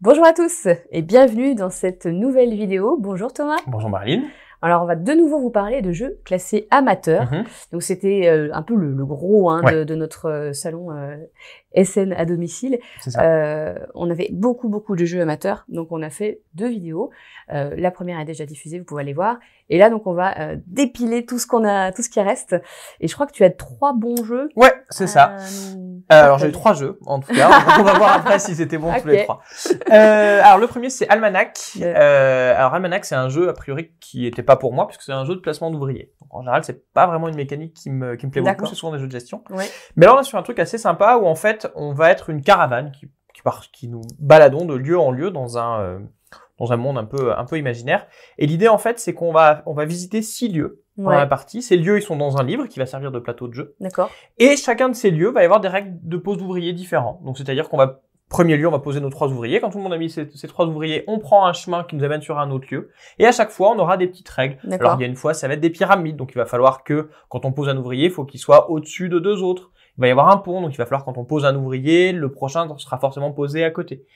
Bonjour à tous et bienvenue dans cette nouvelle vidéo. Bonjour Thomas. Bonjour Marine. Alors on va de nouveau vous parler de jeux classés amateurs. Mhm. Donc c'était euh, un peu le, gros hein, de, notre euh, salon euh, SN à domicile. Euh, on avait beaucoup, beaucoup de jeux amateurs. Donc, on a fait deux vidéos. Euh, la première est déjà diffusée, vous pouvez aller voir. Et là, donc, on va euh, dépiler tout ce qu'on a, tout ce qui reste. Et je crois que tu as trois bons jeux. Ouais, c'est ça. Euh, euh, alors, j'ai eu trois jeux, en tout cas. on va voir après si c'était bon tous les trois. alors, le premier, c'est Almanac. alors, Almanac, c'est un jeu, a priori, qui n'était pas pour moi, puisque c'est un jeu de placement d'ouvriers. en général, c'est pas vraiment une mécanique qui me, qui me plaît beaucoup. C'est souvent des jeux de gestion. Mais là, on est sur un truc assez sympa où, en fait, on va être une caravane qui, nous baladons de lieu en lieu dans un, euh, dans un monde un peu, un peu imaginaire. Et l'idée, en fait, c'est qu'on va, on va visiter six lieux pendant la partie. Ces lieux, ils sont dans un livre qui va servir de plateau de jeu. D'accord. Et chacun de ces lieux va y avoir des règles de pose d'ouvriers différents. Donc, c'est-à-dire qu'on va premier lieu, on va poser nos trois ouvriers. Quand tout le monde a mis ces, trois ouvriers, on prend un chemin qui nous amène sur un autre lieu. Et à chaque fois, on aura des petites règles. Alors, il y a une fois, ça va être des pyramides. Donc, il va falloir que, quand on pose un ouvrier, il faut qu'il soit au-dessus de deux autres il va y avoir un pont, donc il va falloir quand on pose un ouvrier, le prochain sera forcément posé à côté.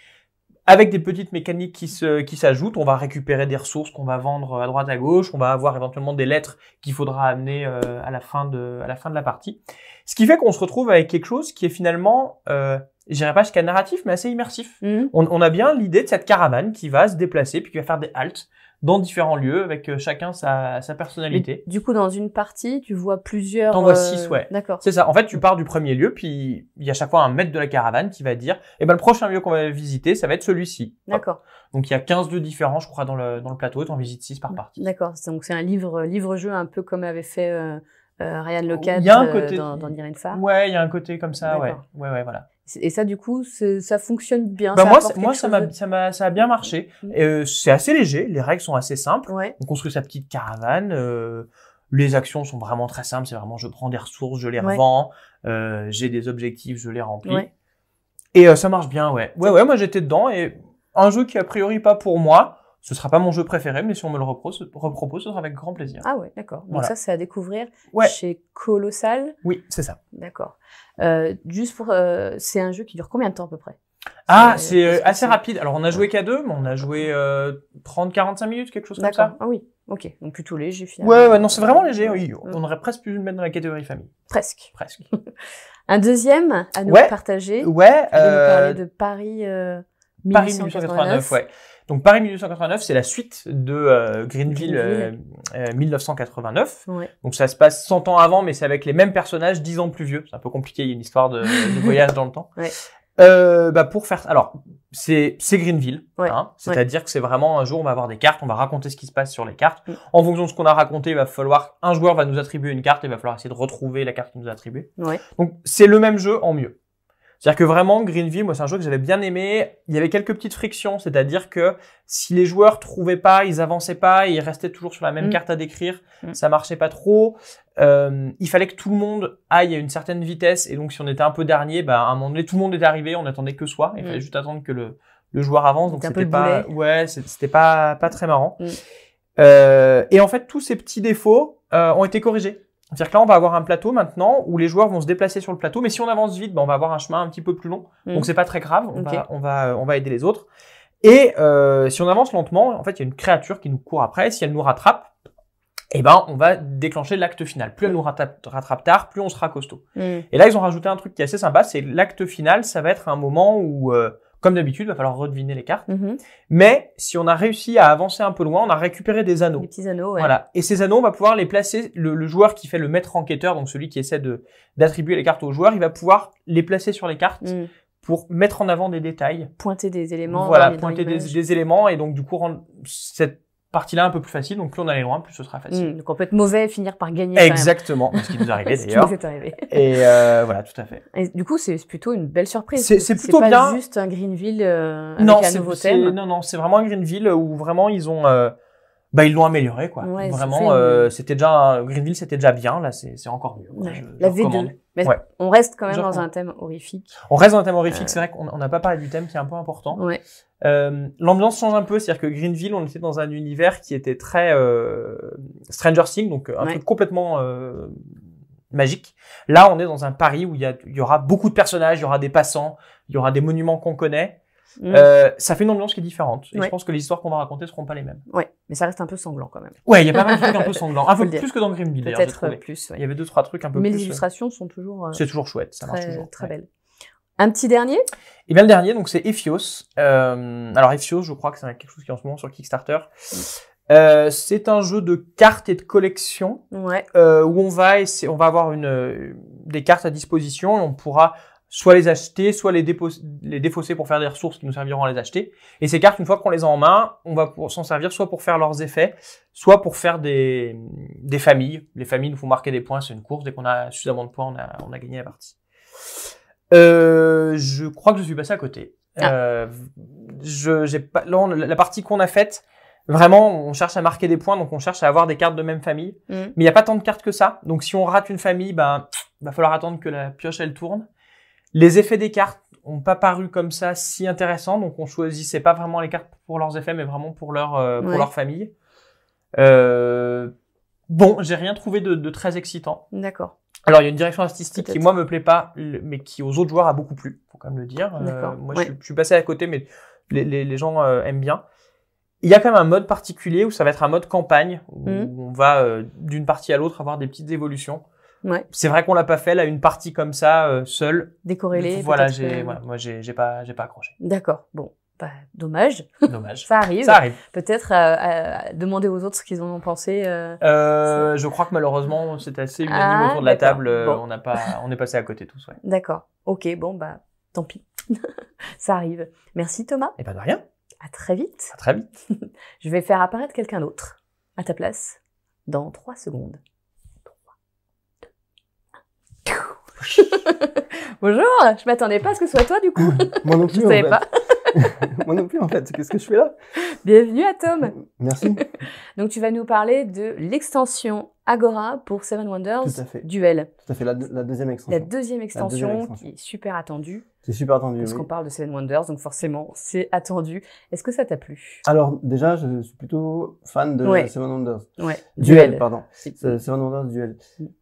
Avec des petites mécaniques qui se, qui s'ajoutent, on va récupérer des ressources qu'on va vendre à droite à gauche, on va avoir éventuellement des lettres qu'il faudra amener euh, à la fin de à la fin de la partie. Ce qui fait qu'on se retrouve avec quelque chose qui est finalement euh, j'irai pas jusqu'à narratif, mais assez immersif. Mmh. on, a bien l'idée de cette caravane qui va se déplacer, puis qui va faire des haltes dans différents lieux avec euh, chacun sa, sa personnalité. du coup, dans une partie, tu vois plusieurs. T'en vois six, euh, ouais. D'accord. C'est ça. En fait, tu pars du premier lieu, puis il y a chaque fois un maître de la caravane qui va dire, eh ben le prochain lieu qu'on va visiter, ça va être celui-ci. D'accord. Donc il y a 15 lieux différents, je crois, dans le, plateau, le plateau. T'en visites six par partie. D'accord. Donc c'est un livre livre jeu un peu comme avait fait. Euh... euh Ryan Locat dans, dans Ouais, il y a un côté comme ça, ouais. ouais. Ouais, voilà. Et ça, du coup, ça fonctionne bien. Bah, moi, ça, m'a, a bien marché. Mm. Euh, c'est assez léger, les règles sont assez simples. On construit sa petite caravane. Euh, les actions sont vraiment très simples. C'est vraiment, je prends des ressources, je les revends. Euh, j'ai des objectifs, je les remplis. Et ça marche bien, ouais. Ouais, ouais, moi j'étais dedans et un jeu qui a priori pas pour moi, ce sera pas mon jeu préféré, mais si on me le repropose, repropose ce sera avec grand plaisir. Ah ouais, d'accord. Donc ça, c'est à découvrir chez Colossal. Oui, c'est ça. D'accord. Euh, juste pour, euh, c'est un jeu qui dure combien de temps à peu près Ah, euh, c'est euh, assez rapide. Alors on a joué qu'à deux, mais on a joué euh, 30-45 minutes, quelque chose comme ça. Ah oui. Ok, donc plutôt léger finalement. Ouais, ouais non, c'est vraiment léger. Oui, on aurait presque pu le mettre dans la catégorie famille. Presque. Presque. un deuxième à nous partager. Ouais. Euh... De de Paris. Euh, Paris 1889 ouais. Donc Paris 1989, c'est la suite de euh, Greenville, 1989. Euh, euh, donc ça se passe 100 ans avant, mais c'est avec les mêmes personnages, 10 ans plus vieux. C'est un peu compliqué, il y a une histoire de, voyage dans le temps. Euh, bah pour faire alors c'est c'est Greenville hein, c'est-à-dire que c'est vraiment un jour on va avoir des cartes on va raconter ce qui se passe sur les cartes mm. en fonction de ce qu'on a raconté il va falloir un joueur va nous attribuer une carte et il va falloir essayer de retrouver la carte qu'il nous a attribuée donc c'est le même jeu en mieux c'est-à-dire que vraiment, Greenville, moi, c'est un jeu que j'avais bien aimé. Il y avait quelques petites frictions, c'est-à-dire que si les joueurs trouvaient pas, ils avançaient pas, ils restaient toujours sur la même mm. carte à décrire, mm. ça marchait pas trop. Euh, il fallait que tout le monde aille à une certaine vitesse, et donc si on était un peu dernier, bah, à un moment donné, tout le monde était arrivé, on attendait que soi, il mm. fallait juste attendre que le, joueur avance, donc c'était pas, ouais, c'était pas, pas très marrant. Euh, et en fait, tous ces petits défauts euh, ont été corrigés. C'est-à-dire que là, on va avoir un plateau maintenant où les joueurs vont se déplacer sur le plateau, mais si on avance vite, ben, on va avoir un chemin un petit peu plus long. Mm. Donc c'est pas très grave, on, va, on, va, on va aider les autres. Et euh, si on avance lentement, en fait, il y a une créature qui nous court après. Si elle nous rattrape, eh ben, on va déclencher l'acte final. Plus elle nous rattrape, tard, plus on sera costaud. Mm. Et là, ils ont rajouté un truc qui est assez sympa, c'est l'acte final, ça va être un moment où euh, comme d'habitude, il va falloir redeviner les cartes. Mhm. Mais si on a réussi à avancer un peu loin, on a récupéré des anneaux. Des petits anneaux, ouais. Voilà. Et ces anneaux, on va pouvoir les placer. Le, joueur qui fait le maître enquêteur, donc celui qui essaie de d'attribuer les cartes au joueur, il va pouvoir les placer sur les cartes. Mhm. Pour mettre en avant des détails. Pointer des éléments. Voilà, pointer des, éléments et donc du coup rendre cette partie-là un peu plus facile. Donc plus on allait loin, plus ce sera facile. Hmm, donc on peut être mauvais et finir par gagner. Exactement, ce qui nous est arrivé d'ailleurs. ce est arrivé. Et euh, voilà, tout à fait. du coup, c'est plutôt une belle surprise. C'est plutôt pas bien. juste un Greenville euh, avec un nouveau thème. Non, non, c'est vraiment un Greenville où vraiment ils ont. Euh, bah ils l'ont amélioré quoi. Vraiment, c'était déjà Greenville, c'était déjà bien. Là, c'est encore mieux. la V2. on reste quand même dans un thème horrifique. On reste dans un thème horrifique. C'est vrai qu'on n'a pas parlé du thème qui est un peu important. Euh, l'ambiance change un peu, c'est-à-dire que Greenville, on était dans un univers qui était très euh, Stranger Things, donc euh, un truc complètement euh, magique. Là, on est dans un Paris où il y, aura beaucoup de personnages, il y aura des passants, il y aura des monuments qu'on connaît. Mm. ça fait une ambiance qui est différente. Et je pense que les histoires qu'on va raconter seront pas les mêmes. Ouais, mais ça reste un peu sanglant quand même. Ouais, il y a pas mal de trucs un peu sanglants. Un peu plus que dans Greenville Peut-être plus. Il y avait deux trois trucs un peu plus. Mais les illustrations sont toujours. C'est toujours chouette, ça marche toujours. Très belle. Un petit dernier et eh bien le dernier, donc c'est Ephios. Euh, alors Ephios, je crois que c'est quelque chose qui est en ce moment sur Kickstarter. Euh, c'est un jeu de cartes et de collection euh, où on va avoir des cartes à disposition on pourra soit les acheter, soit les, les défausser pour faire des ressources qui nous serviront à les acheter. Et ces cartes, une fois qu'on les a en main, on va s'en servir soit pour faire leurs effets, soit pour faire des, familles. Les familles nous font marquer des points, c'est une course. Dès qu'on a suffisamment de points, on a, on a gagné la partie. Euh, je crois que je suis passé à côté. Ah. Euh, je, j'ai pas, la partie qu'on a faite, vraiment, on cherche à marquer des points, donc on cherche à avoir des cartes de même famille. Mm. Mais il n'y a pas tant de cartes que ça. Donc si on rate une famille, ben, va falloir attendre que la pioche elle tourne. Les effets des cartes ont pas paru comme ça si intéressants, donc on choisissait pas vraiment les cartes pour leurs effets, mais vraiment pour leur euh, pour leur famille. Euh, bon, j'ai rien trouvé de très excitant. D'accord. Alors, il y a une direction artistique qui, moi, me plaît pas, mais qui aux autres joueurs a beaucoup plu, faut quand même le dire. Euh, moi, je, suis passé à côté, mais les, gens euh, aiment bien. Il y a quand même un mode particulier où ça va être un mode campagne, où mmh. on va euh, d'une partie à l'autre avoir des petites évolutions. C'est vrai qu'on l'a pas fait là, une partie comme ça, seule. Décorrélée. Voilà, j'ai, Voilà, moi, j'ai pas, j'ai pas accroché. D'accord. Bon, dommage. Dommage. ça arrive. Ça arrive. Peut-être euh, euh, demander aux autres ce qu'ils en ont pensé. Euh. je crois que malheureusement, c'est assez unanime ah, autour de la table. On, a pas, on est passé à côté tous. Ouais. D'accord. Ok, bon, bah, tant pis. ça arrive. Merci Thomas. Et eh pas ben, de rien. À très vite. À très vite. je vais faire apparaître quelqu'un d'autre à ta place dans 3 secondes. 3, 2, Bonjour, je m'attendais pas à ce que ce soit toi du coup. Moi non plus. je savais pas. Moi non plus, en fait. Qu'est-ce que je fais là Bienvenue à Tom. Merci. Donc, tu vas nous parler de l'extension Agora pour Seven Wonders Tout fait. Duel. Tout à fait, la, deuxième extension. La deuxième extension, qui est super attendue. C'est super attendu Parce qu'on parle de Seven Wonders, donc forcément, c'est attendu. Est-ce que ça t'a plu Alors, déjà, je suis plutôt fan de Seven Wonders. Duel, pardon. Euh, Seven Wonders Duel.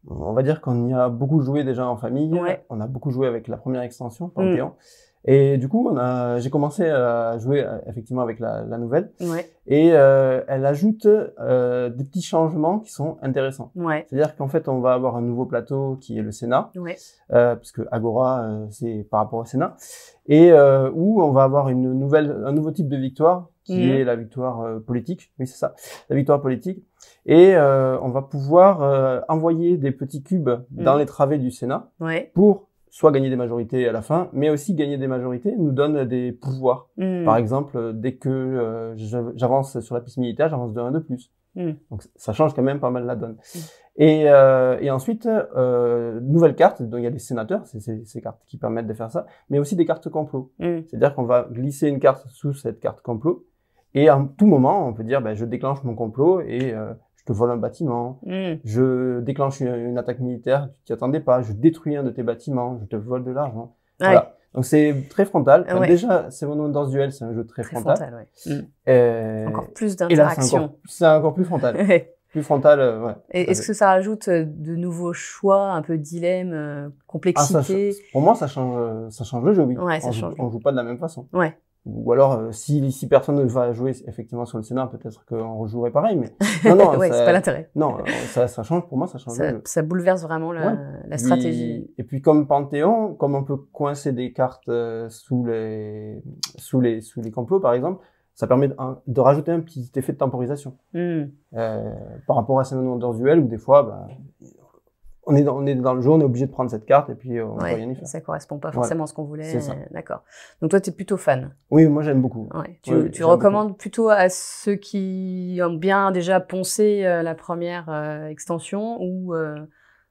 On va dire qu'on y a beaucoup joué déjà en famille. On a beaucoup joué avec la première extension, Panthéon. Mm. Et du coup, j'ai commencé euh, à jouer euh, effectivement avec la, la nouvelle. Ouais. Et euh, elle ajoute euh, des petits changements qui sont intéressants. Ouais. C'est-à-dire qu'en fait, on va avoir un nouveau plateau qui est le Sénat, ouais. euh, puisque Agora, euh, c'est par rapport au Sénat, et où on va avoir une nouvelle, un nouveau type de victoire qui mhm. est la victoire politique. Oui, c'est ça, la victoire politique. Et on va pouvoir envoyer des petits cubes dans mhm. les travées du Sénat pour soit gagner des majorités à la fin, mais aussi gagner des majorités nous donne des pouvoirs. Hmm. Par exemple, dès que euh, j'avance sur la piste militaire, j'avance de 1 de plus. Hmm. Donc ça change quand même pas mal la donne. Hmm. Euh, et, ensuite, euh, nouvelle carte, donc il y a des sénateurs, c'est ces cartes qui permettent de faire ça, mais aussi des cartes complot. C'est-à-dire qu'on va glisser une carte sous cette carte complot, et à tout moment, on peut dire, ben, je déclenche mon complot et euh, je te vole un bâtiment, hmm. je déclenche une, attaque militaire, tu t'y attendais pas, je détruis un de tes bâtiments, je te vole de l'argent. Voilà. Donc c'est très frontal. Ah déjà, c'est mon nom dans ce duel, c'est un jeu très, frontal. frontal ouais. Hmm. Encore plus d'interaction. C'est encore, plus frontal. plus frontal, euh, ouais. Est-ce que ça rajoute euh, de nouveaux choix, un peu dilemme, complexité euh, ah, ça, Pour moi, ça change, ça change le jeu, oui. on, ça joue, on joue pas de la même façon. Ouais ou alors euh, si, si personne ne va jouer effectivement sur le scénar peut-être qu'on rejouerait pareil, mais non, non, c'est pas l'intérêt. Non, euh, ça, ça, change pour moi, ça change. Ça, bouleverse vraiment la, la stratégie. et puis comme Panthéon, comme on peut coincer des cartes euh, sous les sous les sous les complots par exemple, ça permet de, rajouter un petit effet de temporisation hmm. euh, par rapport à ces moments Duel où des fois bah, on est, dans, on est dans le jeu, on est obligé de prendre cette carte et puis euh, on rien y Ça correspond pas forcément à ce qu'on voulait. D'accord. Donc toi, tu es plutôt fan. Oui, moi j'aime beaucoup. Tu, recommandes plutôt à ceux qui ont bien déjà poncé euh, la première euh, extension ou euh,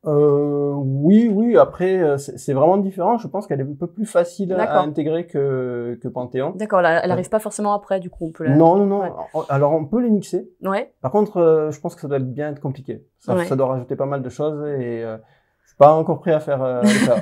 euh, oui, oui. Après, euh, c'est vraiment différent. Je pense qu'elle est un peu plus facile à intégrer que, que Panthéon. D'accord. Elle n'arrive euh, pas forcément après, du coup, on peut la... Non, non, non. Alors, on peut les mixer. Ouais. Par contre, euh, je pense que ça doit bien être compliqué. Ça, ça doit rajouter pas mal de choses et pas encore prêt à faire ça. Euh,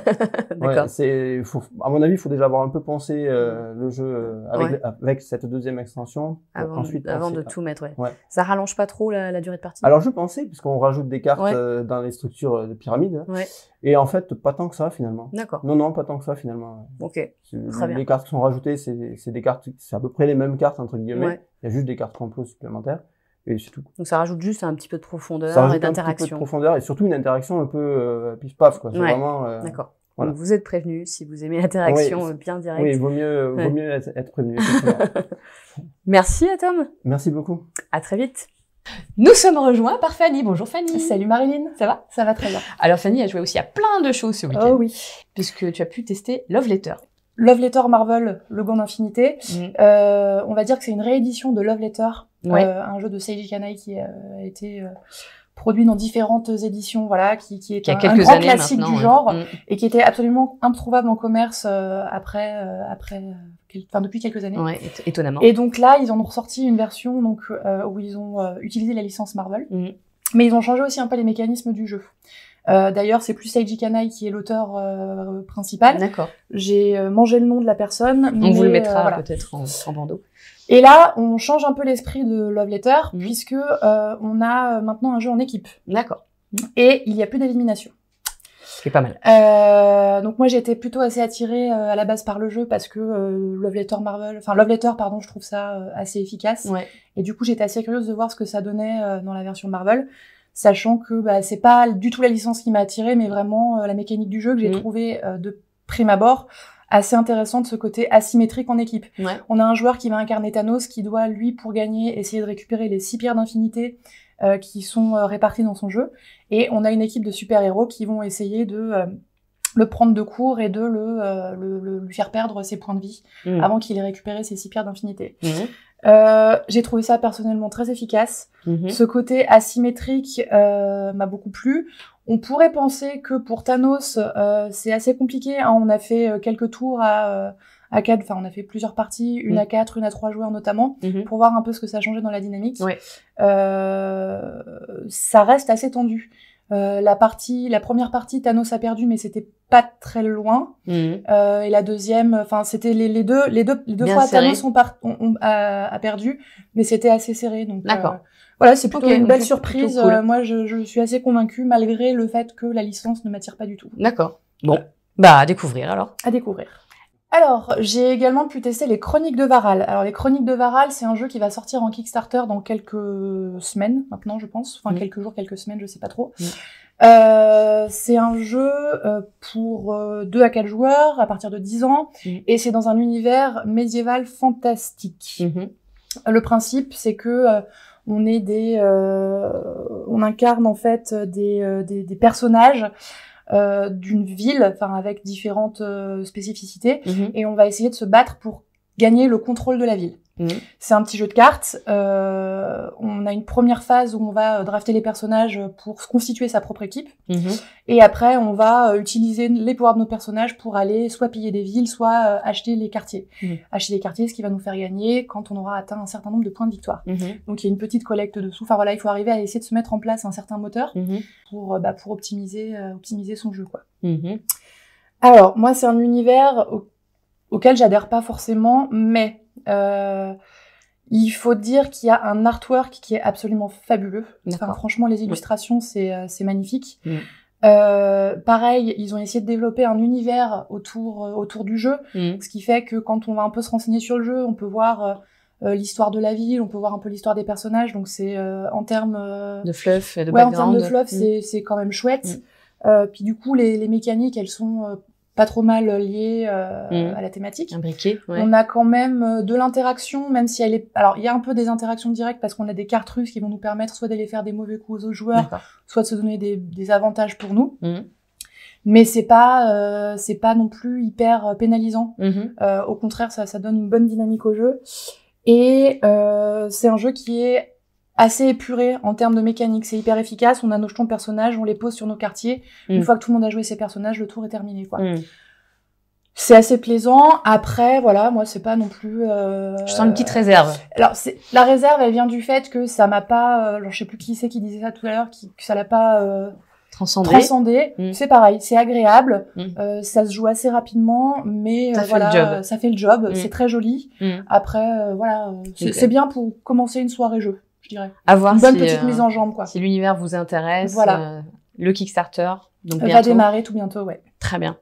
c'est, à mon avis, il faut déjà avoir un peu pensé euh, mm. le jeu euh, avec, cette deuxième extension. Avant, de, avant de tout mettre, ouais. Ça rallonge pas trop la, durée de partie Alors je pensais, puisqu'on rajoute des cartes dans les structures de pyramide. Hein. Ouais. Et en fait, pas tant que ça finalement. D'accord. Non, non, pas tant que ça finalement. Ok. Très les cartes qui sont rajoutées, c'est, des cartes, c'est à peu près les mêmes cartes entre guillemets. Il y a juste des cartes complot supplémentaires et Donc ça rajoute juste un petit peu de profondeur et d'interaction. Un petit peu de profondeur et surtout une interaction un peu euh, pif paf quoi. C'est vraiment. Euh, D'accord. vous êtes prévenu si vous aimez l'interaction euh, bien directe. Oui, vaut mieux, vaut mieux être, prévenu. Merci à Tom. Merci beaucoup. À très vite. Nous sommes rejoints par Fanny. Bonjour Fanny. Salut Marilyn. Ça va Ça va très bien. Alors Fanny a joué aussi à plein de choses ce oh week-end. Oh oui. Puisque tu as pu tester Love Letter. Love Letter Marvel, le gant d'infinité. Mm. Euh, on va dire que c'est une réédition de Love Letter euh, un jeu de Seiji Kanai qui euh, a été euh, produit dans différentes éditions, voilà, qui, qui est un, grand classique du genre mm. et qui était absolument introuvable en commerce après, après, depuis quelques années. Ouais, étonnamment. Et donc là, ils en ont ressorti une version donc où ils ont utilisé la licence Marvel, mm. mais ils ont changé aussi un peu les mécanismes du jeu. D'ailleurs, c'est plus Seiji Kanai qui est l'auteur principal. D'accord. J'ai mangé le nom de la personne. On vous le mettra peut-être en, en bandeau. Et là, on change un peu l'esprit de Love Letter, mhm. puisque euh, on a euh, maintenant un jeu en équipe. D'accord. Et il n'y a plus d'élimination. C'est pas mal. Euh, donc moi j'étais plutôt assez attirée à la base par le jeu parce que Love Letter Marvel, enfin Love Letter pardon, je trouve ça assez efficace. Ouais. Et du coup j'étais assez curieuse de voir ce que ça donnait dans la version Marvel, sachant que bah, c'est pas du tout la licence qui m'a attirée, mais vraiment la mécanique du jeu que j'ai mhm. trouvée trouvé de prime abord assez intéressant de ce côté asymétrique en équipe. On a un joueur qui va incarner Thanos, qui doit, lui, pour gagner, essayer de récupérer les six pierres d'infinité euh, qui sont euh, réparties dans son jeu. Et on a une équipe de super-héros qui vont essayer de... Euh, le prendre de court et de le, lui faire perdre ses points de vie hmm. avant qu'il ait récupéré ses six pierres d'infinité. Hmm. j'ai trouvé ça personnellement très efficace. Hmm. Ce côté asymétrique m'a beaucoup plu. On pourrait penser que pour Thanos, euh, c'est assez compliqué. Hein. on a fait euh, quelques tours à euh, à enfin on a fait plusieurs parties, une mm. à quatre, une à trois joueurs notamment, mm-hmm. pour voir un peu ce que ça changeait dans la dynamique. ça reste assez tendu. la partie, la première partie, Thanos a perdu, mais c'était pas très loin. Mm-hmm. et la deuxième, enfin c'était les, deux, les deux, deux fois Thanos a, a, perdu, mais c'était assez serré. Donc d'accord voilà, c'est plutôt une belle surprise. Euh, moi, je, suis assez convaincue, malgré le fait que la licence ne m'attire pas du tout. D'accord. Bon, bah à découvrir alors. À découvrir. Alors, j'ai également pu tester les Chroniques de Varal. Alors, les Chroniques de Varal, c'est un jeu qui va sortir en Kickstarter dans quelques semaines, maintenant, je pense. Enfin, quelques jours, quelques semaines, je sais pas trop. Euh, c'est un jeu euh, pour deux 2 à quatre joueurs à partir de 10 ans et c'est dans un univers médiéval fantastique. Mm-hmm. Le principe, c'est que on est des, euh, on incarne en fait des, euh, des, personnages. Euh, d'une ville, enfin avec différentes spécificités, mhm. et on va essayer de se battre pour gagner le contrôle de la ville. Mm. C'est un petit jeu de cartes. Euh, on a une première phase où on va euh, drafter les personnages pour constituer sa propre équipe. Mm-hmm. Et après, on va euh, utiliser les pouvoirs de nos personnages pour aller soit piller des villes, soit acheter les quartiers. Mm. Acheter les quartiers, ce qui va nous faire gagner quand on aura atteint un certain nombre de points de victoire. Mm-hmm. Donc il y a une petite collecte de sous. Enfin voilà, il faut arriver à essayer de se mettre en place un certain moteur mm-hmm. pour, bah, pour optimiser, optimiser son jeu. Quoi. Alors moi, c'est un univers auquel j'adhère pas forcément, mais euh, il faut dire qu'il y a un artwork qui est absolument fabuleux. Enfin, franchement, les illustrations, c'est euh, magnifique. Mm. Euh, pareil, ils ont essayé de développer un univers autour euh, autour du jeu, mm. ce qui fait que quand on va un peu se renseigner sur le jeu, on peut voir euh, l'histoire de la ville, on peut voir un peu l'histoire des personnages. Donc c'est en termes de fluff, et de en termes de fluff, mm. c'est quand même chouette. puis du coup, les, les mécaniques, elles sont pas trop mal lié euh, mm. à la thématique. Imbriqué, On a quand même euh, de l'interaction, même si elle est. Alors, il y a un peu des interactions directes parce qu'on a des cartes russes qui vont nous permettre soit d'aller faire des mauvais coups aux joueurs, soit de se donner des, avantages pour nous. Mm. Mais c'est pas, euh, c'est pas non plus hyper pénalisant. Mm-hmm. au contraire, ça, ça donne une bonne dynamique au jeu. Et c'est un jeu qui est assez épuré en termes de mécanique. C'est hyper efficace. On a nos jetons personnages, on les pose sur nos quartiers. Une mm. fois que tout le monde a joué ses personnages, le tour est terminé, quoi. Mm. C'est assez plaisant. Après, voilà, moi, c'est pas non plus. Euh... Je sens une petite réserve. Alors, c'est... la réserve, elle vient du fait que ça m'a pas. Euh, alors, je sais plus qui c'est qui disait ça tout à l'heure, qui... que ça l'a pas. Euh, transcendé. Mm. C'est pareil, c'est agréable, euh, ça se joue assez rapidement, mais ça, fait, le ça fait le job, c'est très joli. Après, voilà, c'est bien pour commencer une soirée jeu je dirais. Une bonne petite euh, mise en jambe, quoi. Si l'univers vous intéresse. Voilà. Euh, le Kickstarter. Donc euh, va démarrer tout bientôt, ouais. Très bien.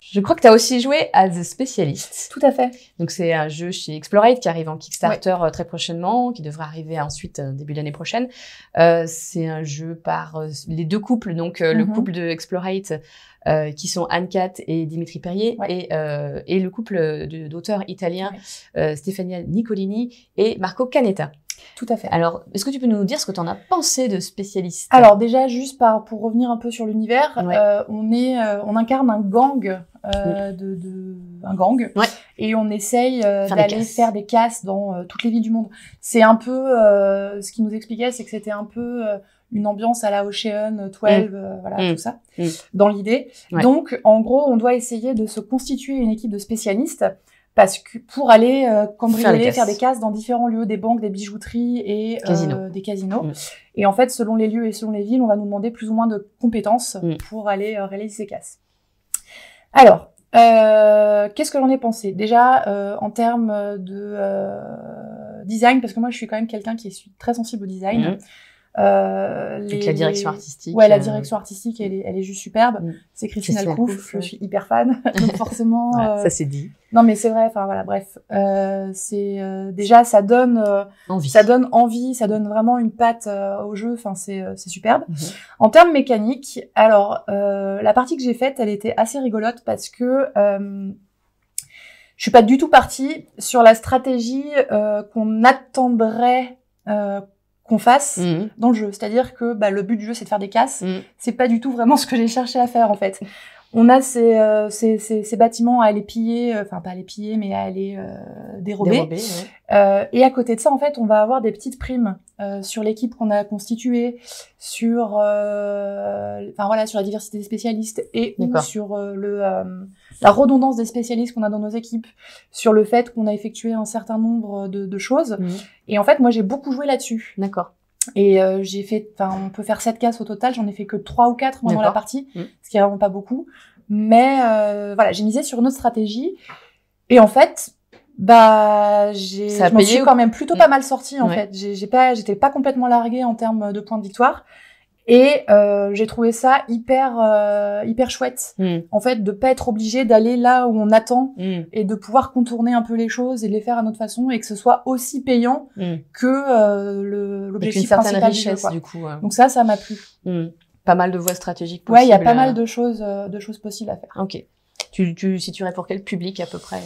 Je crois que tu as aussi joué à The Specialist. Tout à fait. Donc c'est un jeu chez Explorate qui arrive en Kickstarter très prochainement, qui devrait arriver ensuite début d'année l'année prochaine. Euh, c'est un jeu par les deux couples, donc le couple de Explorate qui sont Anne-Cat et Dimitri Perrier et, et, le couple d'auteurs italiens Stefania Nicolini et Marco Canetta. Tout à fait. Alors, est-ce que tu peux nous dire ce que tu en as pensé de spécialiste Alors déjà, juste par, pour revenir un peu sur l'univers, euh, on est, euh, on incarne un gang, euh, de, un gang, et on essaye d'aller faire des casses dans toutes les villes du monde. C'est un peu ce qui nous expliquait, c'est que c'était un peu une ambiance à la Ocean 12, mm. voilà, mm. tout ça, mm. dans l'idée. Donc, en gros, on doit essayer de se constituer une équipe de spécialistes que pour aller euh, cambrioler, faire, des casses dans différents lieux, des banques, des bijouteries et euh, des casinos. Mm. Et en fait, selon les lieux et selon les villes, on va nous demander plus ou moins de compétences mm. pour aller euh, réaliser ces casses. Alors, qu'est-ce que j'en ai pensé Déjà, en termes de design, parce que moi, je suis quand même quelqu'un qui est très sensible au design. Mm. Euh, la direction artistique. Ouais, la euh, direction artistique, elle est, elle est juste superbe. Mm. C'est Christine Alcouf, je suis hyper fan, donc forcément. Ça euh, c'est dit. Non, mais c'est vrai. Enfin voilà, bref, euh, c'est euh, déjà ça donne envie. ça donne envie, ça donne vraiment une patte au jeu. Enfin c'est c'est superbe. Mhm. En termes mécaniques, alors la partie que j'ai faite, elle était assez rigolote parce que je suis pas du tout partie sur la stratégie qu'on attendrait. Euh, qu'on fasse mm. dans le jeu. C'est-à-dire que bah, le but du jeu, c'est de faire des casses. Mm. C'est pas du tout vraiment ce que j'ai cherché à faire en fait. On a ces, euh, bâtiments à aller piller, euh, enfin pas à les piller, mais à aller euh, dérober. et à côté de ça, en fait, on va avoir des petites primes sur l'équipe qu'on a constituée, sur, enfin voilà, sur la diversité des spécialistes et ou sur le la redondance des spécialistes qu'on a dans nos équipes, sur le fait qu'on a effectué un certain nombre de, choses. Mhm. Et en fait, moi, j'ai beaucoup joué là-dessus. D'accord. Et euh, j'ai fait, enfin, on peut faire sept cases au total. J'en ai fait que trois ou quatre pendant dans la partie, mhm. ce qui est vraiment pas beaucoup. Mais euh, voilà, j'ai misé sur nos stratégie. Et en fait, bah, j'ai, je m'en suis quand même plutôt pas mm. mal sorti en fait. J'ai, pas, j'étais pas complètement larguée en termes de points de victoire. Et euh, j'ai trouvé ça hyper euh, hyper chouette, hmm. en fait, de pas être obligé d'aller là où on attend hmm. et de pouvoir contourner un peu les choses et les faire à notre façon et que ce soit aussi payant hmm. que euh, l'objectif principal richesse, du, coup. Donc ça, ça m'a plu. Pas mal de voies stratégiques possibles. Ouais, il y a pas mal de choses euh, de choses possibles à faire. Ok. Tu, tu situerais pour quel public à peu près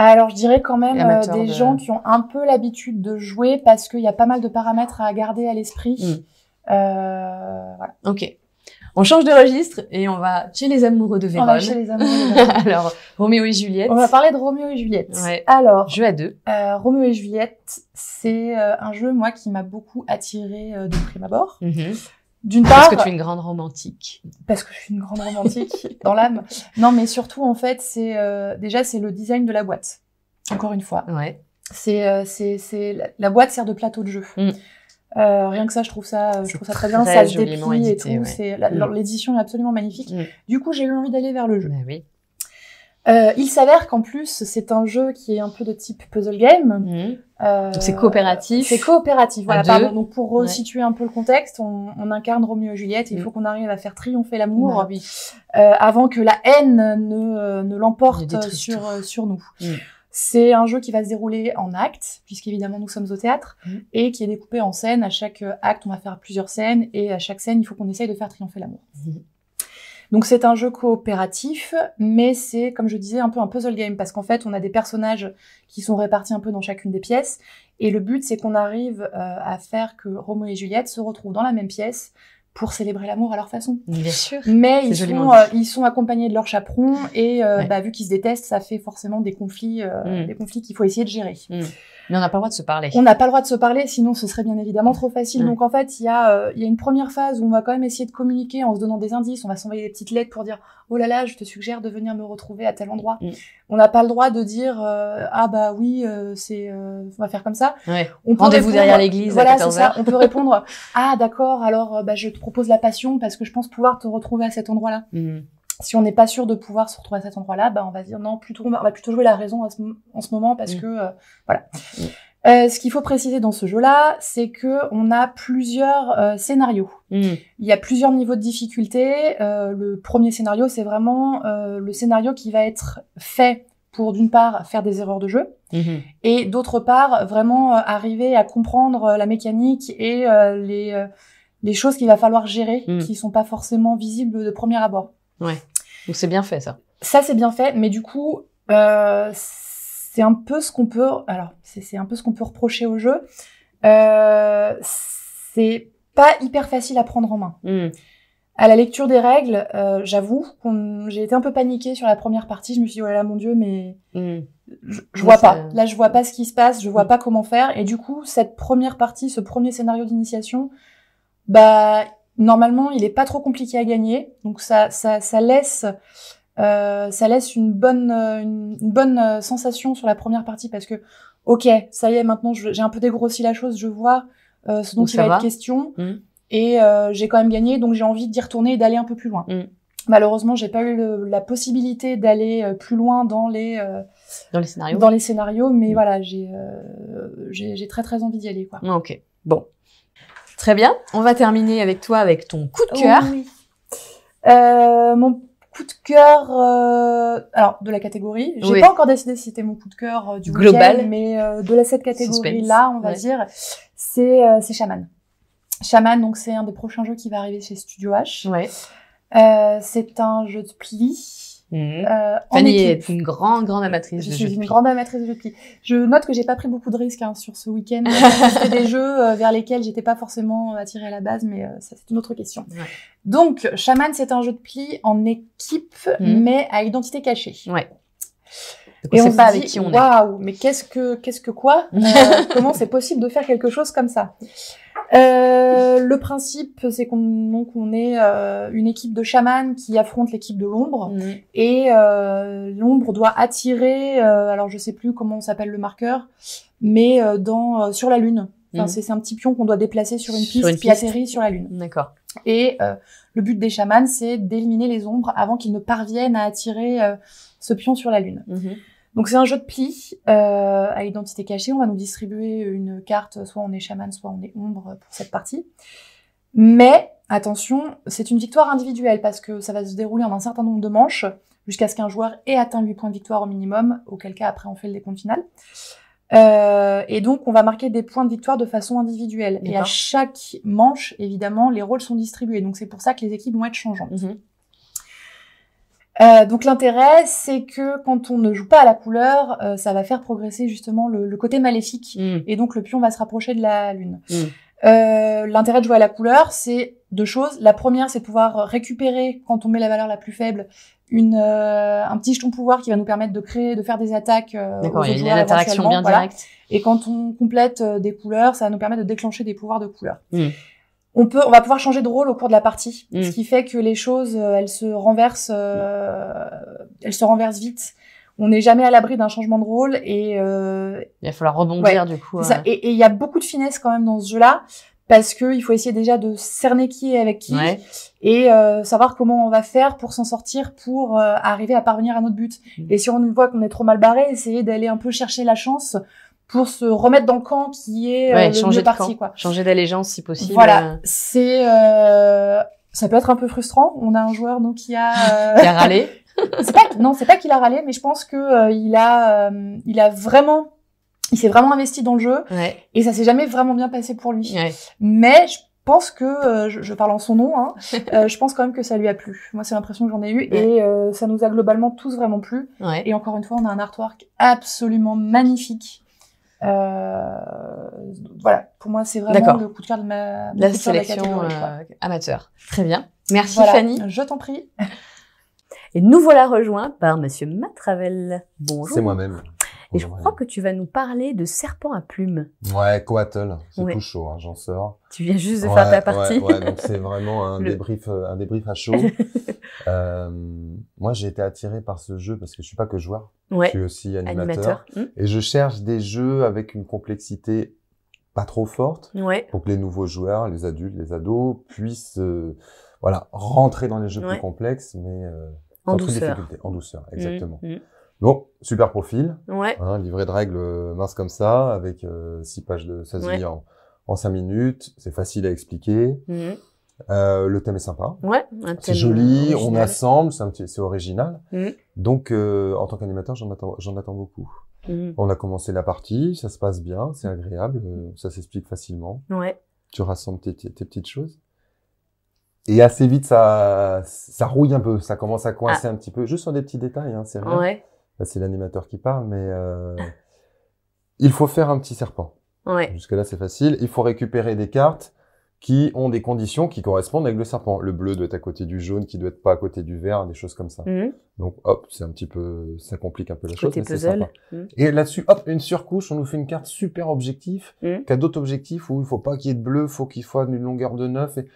alors, je dirais quand même euh, des gens qui ont un peu l'habitude de jouer parce qu'il y a pas mal de paramètres à garder à l'esprit. Euh, voilà. Ok. On change de registre et on va chez les amoureux de Vérone. On va chez les amoureux de Alors, Roméo et Juliette. On va parler de Roméo et Juliette. Ouais. Alors, jeu à deux. Euh, Roméo et Juliette, c'est euh, un jeu, moi, qui m'a beaucoup attiré euh, de prime abord. Mm-hmm. D'une part... Parce que tu es une grande romantique. Parce que je suis une grande romantique dans l'âme. Non, mais surtout, en fait, c'est déjà, c'est le design de la boîte. Encore une fois. Ouais. C'est, c'est, la, la boîte sert de plateau de jeu. Mm. Euh, rien que ça, je trouve ça, euh, je trouve ça très, bien. Ça se déplie et tout. Mm. L'édition est absolument magnifique. Mm. Du coup, j'ai eu envie d'aller vers le jeu. Bah oui. Euh, il s'avère qu'en plus, c'est un jeu qui est un peu de type puzzle game. Mm. Euh, c'est coopératif. C'est coopératif, voilà, pardon. Donc, pour resituer un peu le contexte, on, incarne Roméo et Juliette il faut qu'on arrive à faire triompher l'amour bah euh, avant que la haine ne, euh, ne l'emporte sur, sur nous. C'est un jeu qui va se dérouler en actes, puisqu'évidemment nous sommes au théâtre, mmh. et qui est découpé en scènes. À chaque euh, acte, on va faire plusieurs scènes, et à chaque scène, il faut qu'on essaye de faire triompher l'amour. Mmh. Donc c'est un jeu coopératif, mais c'est, comme je disais, un peu un puzzle game, parce qu'en fait, on a des personnages qui sont répartis un peu dans chacune des pièces, et le but, c'est qu'on arrive euh, à faire que Roméo et Juliette se retrouvent dans la même pièce, pour célébrer l'amour à leur façon. Mais euh, ils sont, accompagnés de leur chaperon et euh, bah, vu qu'ils se détestent, ça fait forcément des conflits, euh, mm. des conflits qu'il faut essayer de gérer. Mm. Mais on n'a pas le droit de se parler. On n'a pas le droit de se parler, sinon ce serait bien évidemment trop facile. Donc en fait, euh, il y, a, une première phase où on va quand même essayer de communiquer en se donnant des indices. On va s'envoyer des petites lettres pour dire Oh là là, je te suggère de venir me retrouver à tel endroit. Mm. On n'a pas le droit de dire euh, Ah bah oui, euh, c'est on va faire comme ça. Rendez-vous derrière l'église voilà, à ça. On peut répondre Ah d'accord, alors bah, je te propose la passion parce que je pense pouvoir te retrouver à cet endroit-là. Mm si on n'est pas sûr de pouvoir se retrouver à cet endroit-là, bah, on va dire non, plutôt on va, plutôt jouer la raison en ce moment parce mm. que euh, voilà. Mm. Euh, ce qu'il faut préciser dans ce jeu-là, c'est que on a plusieurs euh, scénarios. Mm. Il y a plusieurs niveaux de difficulté. Euh, le premier scénario, c'est vraiment le scénario qui va être fait pour d'une part faire des erreurs de jeu mm-hmm. et d'autre part vraiment arriver à comprendre la mécanique et les les choses qu'il va falloir gérer qui sont pas forcément visibles de premier abord. Ouais. Donc c'est bien fait ça. Ça c'est bien fait, mais du coup, euh, c'est un peu ce qu'on peut. Alors c'est un peu ce qu'on peut reprocher au jeu. Euh, c'est pas hyper facile à prendre en main. Hmm. À la lecture des règles, euh, j'avoue qu'on j'ai été un peu paniquée sur la première partie. Je me suis dit, oh là mon Dieu, mais hmm. je, vois pas. Là, je vois pas ce qui se passe, je vois hmm. pas comment faire. Et du coup, cette première partie, ce premier scénario d'initiation, bah, Normalement, il est pas trop compliqué à gagner, donc ça, ça, laisse, euh, ça laisse une bonne, euh, une, bonne euh, sensation sur la première partie parce que, ok, ça y est, maintenant j'ai un peu dégrossi la chose, je vois ce dont donc il va, être question, mmh. et j'ai quand même gagné, donc j'ai envie d'y retourner et d'aller un peu plus loin. Mmh. Malheureusement, j'ai pas eu la possibilité d'aller plus loin dans les dans les scénarios. Dans les scénarios, mais mmh. voilà, j'ai j'ai très très envie d'y aller quoi. Ah, ok, bon. Très bien. On va terminer avec toi, avec ton coup de cœur. Oh euh, mon coup de cœur, euh, alors de la catégorie. J'ai n'ai pas encore décidé si c'était mon coup de cœur euh, du global, mais de la cette catégorie-là, on va dire, c'est c'est Shaman. Shaman, donc c'est un des prochains jeux qui va arriver chez Studio H. Ouais. c'est un jeu de pli Mmh. Euh, Fanny est une grande, grande amatrice. de suis une grande amatrice de pli. Je note que j'ai pas pris beaucoup de risques hein, sur ce week-end. Euh, c'était des jeux euh, vers lesquels j'étais pas forcément attirée à la base, mais ça c'est une autre question. Donc, Shaman, c'est un jeu de pli en équipe, mmh. mais à identité cachée. Ouais. et on, pas avec qui on est. Waouh, mais qu'est-ce que, qu'est-ce que quoi Comment c'est possible de faire quelque chose comme ça euh, le principe, c'est qu'on est euh, une équipe de chamans qui affronte l'équipe de l'ombre mhm. et euh, l'ombre doit attirer. alors je sais plus comment on s'appelle le marqueur, mais dans sur la lune. Mhm. C'est un petit pion qu'on doit déplacer sur une piste, sur une sur la lune. D'accord. Et le but des chamans, c'est d'éliminer les ombres avant qu'ils ne parviennent à attirer ce pion sur la lune. Mhm. Donc c'est un jeu de plis, euh, à identité cachée. On va nous distribuer une carte, soit on est chaman, soit on est ombre pour cette partie. Mais attention, c'est une victoire individuelle parce que ça va se dérouler en un certain nombre de manches jusqu'à ce qu'un joueur ait atteint 8 points de victoire au minimum, auquel cas après on fait le décompte final. Euh, et donc on va marquer des points de victoire de façon individuelle. Et à chaque manche, évidemment, les rôles sont distribués. Donc c'est pour ça que les équipes vont être changeantes. Mhm. Euh, donc l'intérêt, c'est que quand on ne joue pas à la couleur, euh, ça va faire progresser justement le, côté maléfique, mm. et donc le pion va se rapprocher de la lune. Mm. Euh, l'intérêt de jouer à la couleur, c'est deux choses. La première, c'est pouvoir récupérer, quand on met la valeur la plus faible, un petit jeton pouvoir qui va nous permettre de créer, de faire des attaques. D'accord, il y bien Et quand on complète des couleurs, ça va nous permettre de déclencher des pouvoirs de couleur. Mm on peut, on va pouvoir changer de rôle au cours de la partie, mm. ce qui fait que les choses, euh, elles se renversent, euh, mm. elles se renversent vite. On n'est jamais à l'abri d'un changement de rôle et euh, il va falloir rebondir du coup. Et il y a beaucoup de finesse quand même dans ce jeu-là parce que il faut essayer déjà de cerner qui est avec qui et savoir comment on va faire pour s'en sortir pour arriver à parvenir à notre but. Mm. Et si on voit qu'on est trop mal barré, essayer d'aller un peu chercher la chance pour se remettre dans le camp qui est euh, le changer de parti, quoi. Changer d'allégeance si possible. Voilà, euh. c'est euh, ça peut être un peu frustrant. On a un joueur donc qui a qui a râlé. c'est pas non, c'est pas qu'il a râlé, mais je pense que il a il a vraiment il s'est vraiment investi dans le jeu et ça s'est jamais vraiment bien passé pour lui. Mais je pense que je, je, parle en son nom. Hein, je pense quand même que ça lui a plu. Moi, c'est l'impression que j'en ai eu et ça nous a globalement tous vraiment plu. Et encore une fois, on a un artwork absolument magnifique. Euh, voilà, pour moi, c'est vraiment le coup de cœur de ma de la sélection euh, amateur. Très bien. Merci Fanny. Je t'en prie. Et nous voilà rejoints par Monsieur Matravel. Bonjour. C'est moi-même. Et je crois que tu vas nous parler de serpent à plumes. Ouais, Coatl, c'est tout chaud, hein, j'en sors. Tu viens juste de faire ta partie. Ouais, donc c'est vraiment un débrief, euh, un débrief à chaud. euh, moi, j'ai été attiré par ce jeu parce que je suis pas que joueur, je suis aussi animateur, hum. et je cherche des jeux avec une complexité pas trop forte pour que les nouveaux joueurs, les adultes, les ados puissent, euh, voilà, rentrer dans les jeux plus complexes, mais euh, en douceur. Difficulté. En douceur, exactement. Hum. Bon, super profil. Ouais. un hein, livré de règles euh, mince comme ça, avec 6 euh, pages de 16 en, en cinq minutes. C'est facile à expliquer. Mhm. Euh, le thème est sympa. Ouais, c'est joli, on assemble, c'est original. Mhm. Donc, en tant qu'animateur, j'en attends, beaucoup. Mhm. On a commencé la partie, ça se passe bien, c'est agréable, ça s'explique facilement. Tu rassembles tes, petites choses. Et assez vite, ça, ça rouille un peu, ça commence à coincer ah. un petit peu, juste sur des petits détails, hein, c'est Ouais. Bah, c'est l'animateur qui parle, mais euh, il faut faire un petit serpent. Ouais. Jusque-là, c'est facile. Il faut récupérer des cartes qui ont des conditions qui correspondent avec le serpent. Le bleu doit être à côté du jaune, qui doit être pas à côté du vert, des choses comme ça. Mhm. Donc hop, c'est un petit peu, ça complique un peu la chose, mais c'est sympa. Mhm. Et là-dessus, hop, une surcouche, on nous fait une carte super objectif, qui mhm. a d'autres objectifs où il faut pas qu'il y ait de bleu, faut qu'il soit une longueur de neuf. Et...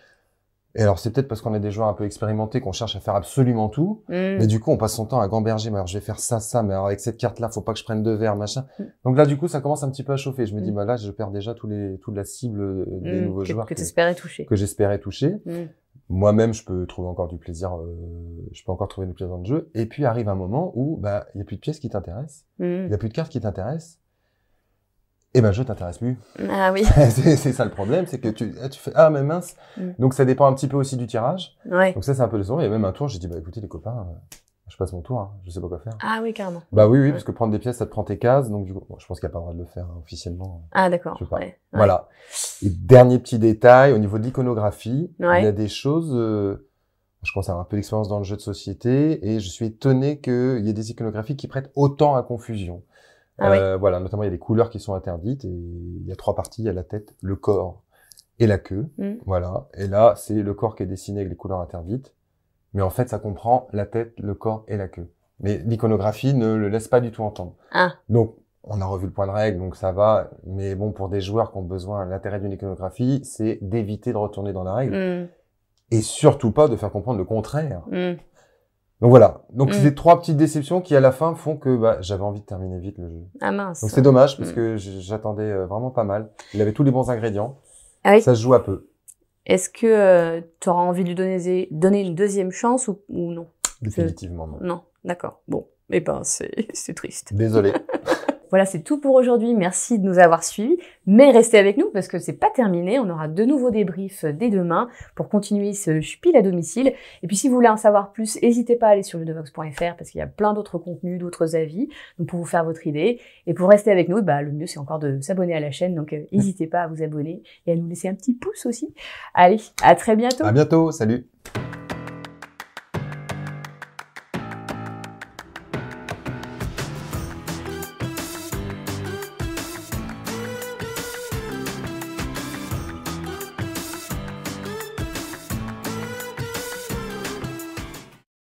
Et alors, c'est peut-être parce qu'on est des joueurs un peu expérimentés qu'on cherche à faire absolument tout. Mm. Mais du coup, on passe son temps à gamberger. Mais alors, je vais faire ça, ça. Mais alors, avec cette carte-là, faut pas que je prenne deux verres, machin. Mm. Donc là, du coup, ça commence un petit peu à chauffer. Je me dis, mm. bah là, je perds déjà tous les, toute la cible des nouveaux joueurs que, toucher. Que j'espérais toucher. Moi-même, je peux trouver encore du plaisir. Euh, je peux encore trouver du plaisir dans le jeu. Et puis arrive un moment où, bah, il y a plus de pièces qui t'intéressent. Il y a plus de cartes qui t'intéressent eh ben je t'intéresse plus. Ah oui. c'est ça le problème, c'est que tu, ah, tu fais ah mais mince. Mm. Donc ça dépend un petit peu aussi du tirage. Ouais. Donc ça c'est un peu son. Il y a même un tour, j'ai dit bah écoutez les copains, euh, je passe mon tour, hein. je sais pas quoi faire. Ah oui carrément. Bah oui oui parce que prendre des pièces ça te prend tes cases, donc du coup je pense qu'il n'y a pas le droit de le faire hein, officiellement. Ah d'accord. Ouais. Voilà. Et dernier petit détail au niveau de l'iconographie, il y a des choses. Euh, je commence un peu d'expérience dans le jeu de société et je suis étonné qu'il y ait des iconographies qui prêtent autant à confusion. Ah euh, voilà, notamment il y a des couleurs qui sont interdites et il y a trois parties, il y a la tête, le corps et la queue. Mm. Voilà, et là c'est le corps qui est dessiné avec les couleurs interdites, mais en fait ça comprend la tête, le corps et la queue. Mais l'iconographie ne le laisse pas du tout entendre. Ah. Donc on a revu le point de règle, donc ça va. Mais bon, pour des joueurs qui ont besoin, l'intérêt d'une iconographie, c'est d'éviter de retourner dans la règle. Mm. Et surtout pas de faire comprendre le contraire. Mm. Donc voilà. Donc mm. c'est trois petites déceptions qui à la fin font que bah, j'avais envie de terminer vite le jeu. Ah mince. Donc c'est dommage parce mm. que j'attendais euh, vraiment pas mal. Il avait tous les bons ingrédients. Ah Ça se joue à peu. Est-ce que euh, tu auras envie de lui donner, une deuxième chance ou, ou non Définitivement non. Non, d'accord. Bon, eh ben c'est triste. Désolé. Voilà, c'est tout pour aujourd'hui. Merci de nous avoir suivis. Mais restez avec nous parce que c'est pas terminé. On aura de nouveaux débriefs dès demain pour continuer ce Chupil à domicile. Et puis si vous voulez en savoir plus, n'hésitez pas à aller sur ledevox.fr parce qu'il y a plein d'autres contenus, d'autres avis pour vous faire votre idée. Et pour rester avec nous, bah, le mieux c'est encore de s'abonner à la chaîne. Donc euh, n'hésitez pas à vous abonner et à nous laisser un petit pouce aussi. Allez, à très bientôt. À bientôt. Salut.